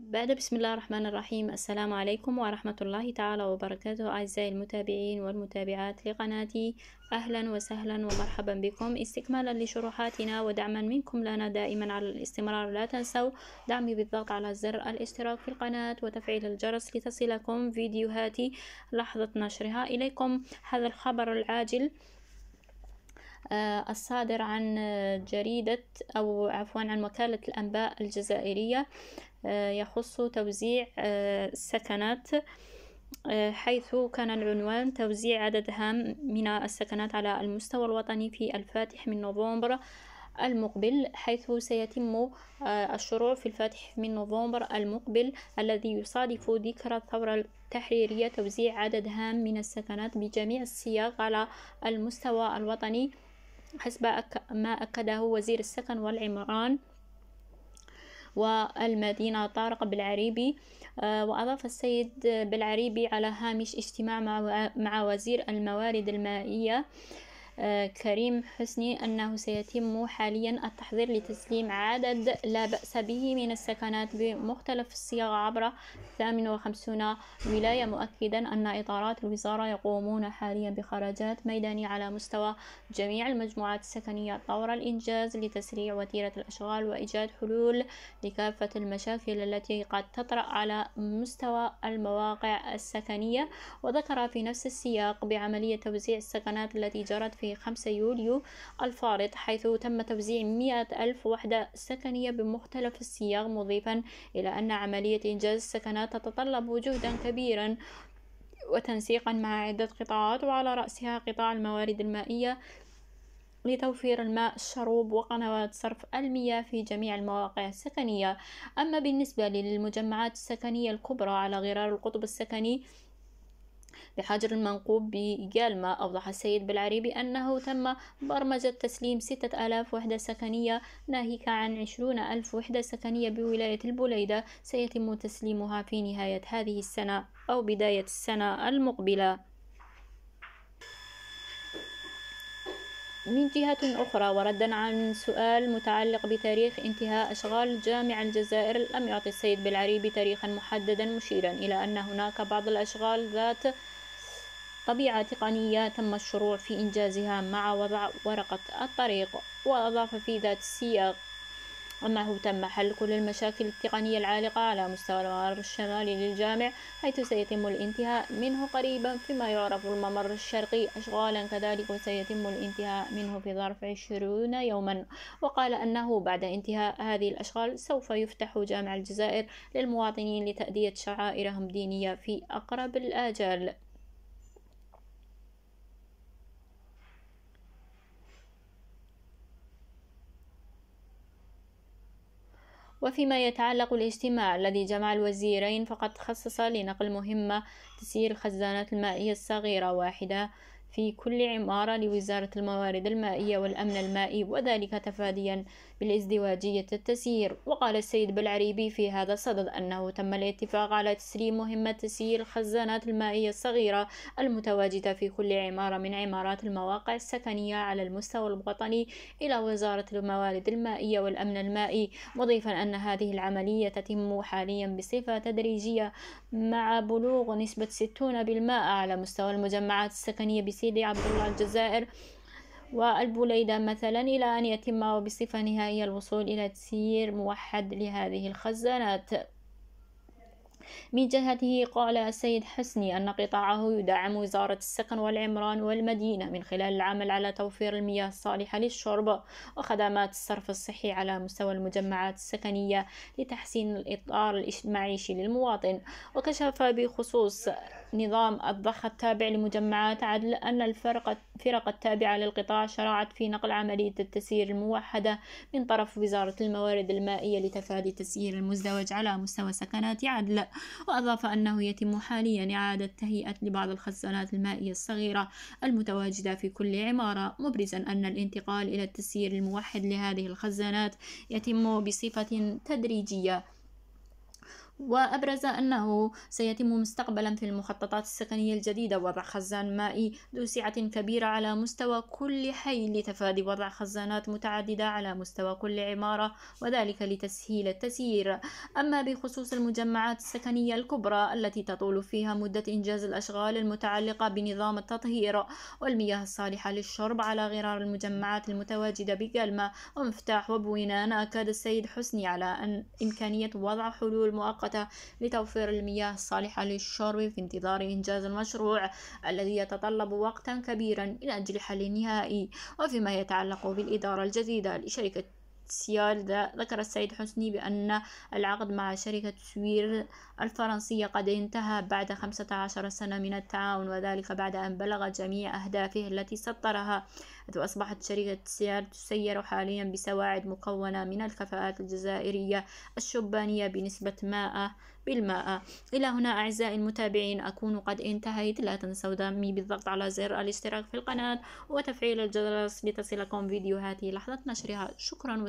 بعد بسم الله الرحمن الرحيم السلام عليكم ورحمة الله تعالى وبركاته أعزائي المتابعين والمتابعات لقناتي أهلا وسهلا ومرحبا بكم استكمالا لشروحاتنا ودعما منكم لنا دائما على الاستمرار لا تنسوا دعمي بالضغط على زر الاشتراك في القناة وتفعيل الجرس لتصلكم فيديوهاتي لحظة نشرها إليكم هذا الخبر العاجل آه، الصادر عن جريدة أو عفوا عن وكالة الأنباء الجزائرية آه، يخص توزيع آه، السكنات آه، حيث كان العنوان توزيع عدد هام من السكنات على المستوى الوطني في الفاتح من نوفمبر المقبل حيث سيتم الشروع في الفاتح من نوفمبر المقبل الذي يصادف ذكرى الثورة التحريرية توزيع عدد هام من السكنات بجميع السياق على المستوى الوطني حسب ما أكده وزير السكن والعمران والمدينة طارق بالعريبي آه، وأضاف السيد بالعريبي على هامش اجتماع مع وزير الموارد المائية آه، كريم حسني أنه سيتم حاليا التحضير لتسليم عدد لا بأس به من السكنات بمختلف الصيغ عبر 58 ولاية مؤكدا أن إطارات الوزارة يقومون حاليا بخرجات ميدانية على مستوى جميع المجموعات السكنية طور الإنجاز لتسريع وتيرة الأشغال وإيجاد حلول لكافة المشاكل التي قد تطرأ على مستوى المواقع السكنية وذكر في نفس السياق بعملية توزيع السكنات التي جرت في في 5 يوليو الفارط حيث تم توزيع 100 ألف وحدة سكنية بمختلف السياق مضيفا إلى أن عملية إنجاز السكنات تتطلب جهدا كبيرا وتنسيقا مع عدة قطاعات وعلى رأسها قطاع الموارد المائية لتوفير الماء الشروب وقنوات صرف المياه في جميع المواقع السكنية أما بالنسبة للمجمعات السكنية الكبرى على غرار القطب السكني بحجر المنقوب بجالما أوضح السيد بالعريبي أنه تم برمجة تسليم ستة ألاف وحدة سكنية ناهيك عن عشرون ألف وحدة سكنية بولاية البليدة سيتم تسليمها في نهاية هذه السنة أو بداية السنة المقبلة من جهة أخرى وردا عن سؤال متعلق بتاريخ انتهاء أشغال جامع الجزائر لم يعطي السيد بالعريبي تاريخا محددا مشيرا إلى أن هناك بعض الأشغال ذات طبيعة تقنية تم الشروع في إنجازها مع وضع ورقة الطريق وأضاف في ذات السياق أنه تم حل كل المشاكل التقنية العالقة على مستوى الممر الشمالي للجامع حيث سيتم الانتهاء منه قريبا فيما يعرف الممر الشرقي أشغالا كذلك وسيتم الانتهاء منه في ظرف عشرون يوما وقال أنه بعد انتهاء هذه الأشغال سوف يفتح جامع الجزائر للمواطنين لتأدية شعائرهم دينية في أقرب الآجال وفيما يتعلق الاجتماع الذي جمع الوزيرين فقد خصص لنقل مهمة تسيير الخزانات المائية الصغيرة واحدة في كل عمارة لوزارة الموارد المائية والأمن المائي وذلك تفاديا بالازدواجية التسيير وقال السيد بالعريبي في هذا الصدد أنه تم الاتفاق على تسليم مهمة تسيير الخزانات المائية الصغيرة المتواجدة في كل عمارة من عمارات المواقع السكنية على المستوى الوطني إلى وزارة الموارد المائية والأمن المائي مضيفا أن هذه العملية تتم حاليا بصفة تدريجية مع بلوغ نسبة 60% على مستوى المجمعات السكنية بس سيدي عبد الله الجزائر والبليدة مثلا إلى أن يتم وبصفة نهائية الوصول إلى تسيير موحد لهذه الخزانات من جهته قال السيد حسني أن قطاعه يدعم وزارة السكن والعمران والمدينة من خلال العمل على توفير المياه الصالحة للشرب وخدمات الصرف الصحي على مستوى المجمعات السكنية لتحسين الإطار المعيشي للمواطن وكشف بخصوص نظام الضخ التابع لمجمعات عدل أن الفرق التابعة للقطاع شرعت في نقل عملية التسيير الموحدة من طرف وزارة الموارد المائية لتفادي تسيير المزدوج على مستوى سكنات عدل وأضاف أنه يتم حاليا إعادة تهيئة لبعض الخزانات المائية الصغيرة المتواجدة في كل عمارة مبرزا أن الانتقال إلى التسيير الموحد لهذه الخزانات يتم بصفة تدريجية وأبرز أنه سيتم مستقبلا في المخططات السكنية الجديدة وضع خزان مائي ذو سعة كبيرة على مستوى كل حي لتفادي وضع خزانات متعددة على مستوى كل عمارة وذلك لتسهيل التسيير أما بخصوص المجمعات السكنية الكبرى التي تطول فيها مدة إنجاز الأشغال المتعلقة بنظام التطهير والمياه الصالحة للشرب على غرار المجمعات المتواجدة بقلمة ومفتاح وبوينان أكاد السيد حسني على أن إمكانية وضع حلول مؤقتة طاقته لتوفير المياه الصالحة للشرب في انتظار إنجاز المشروع الذي يتطلب وقتا كبيرا من أجل حل نهائي وفيما يتعلق بالإدارة الجديدة لشركة سيال ذكر السيد حسني بأن العقد مع شركة سوير الفرنسية قد انتهى بعد خمسة عشر سنة من التعاون وذلك بعد أن بلغ جميع أهدافه التي سطرها حيث أصبحت شركة سيال تسير حاليا بسواعد مكونة من الكفاءات الجزائرية الشبانية بنسبة ماء بالماء إلى هنا أعزائي المتابعين أكون قد انتهيت لا تنسوا دعمي بالضغط على زر الاشتراك في القناة وتفعيل الجرس لتصلكم فيديوهاتي لحظة نشرها شكرا وسلام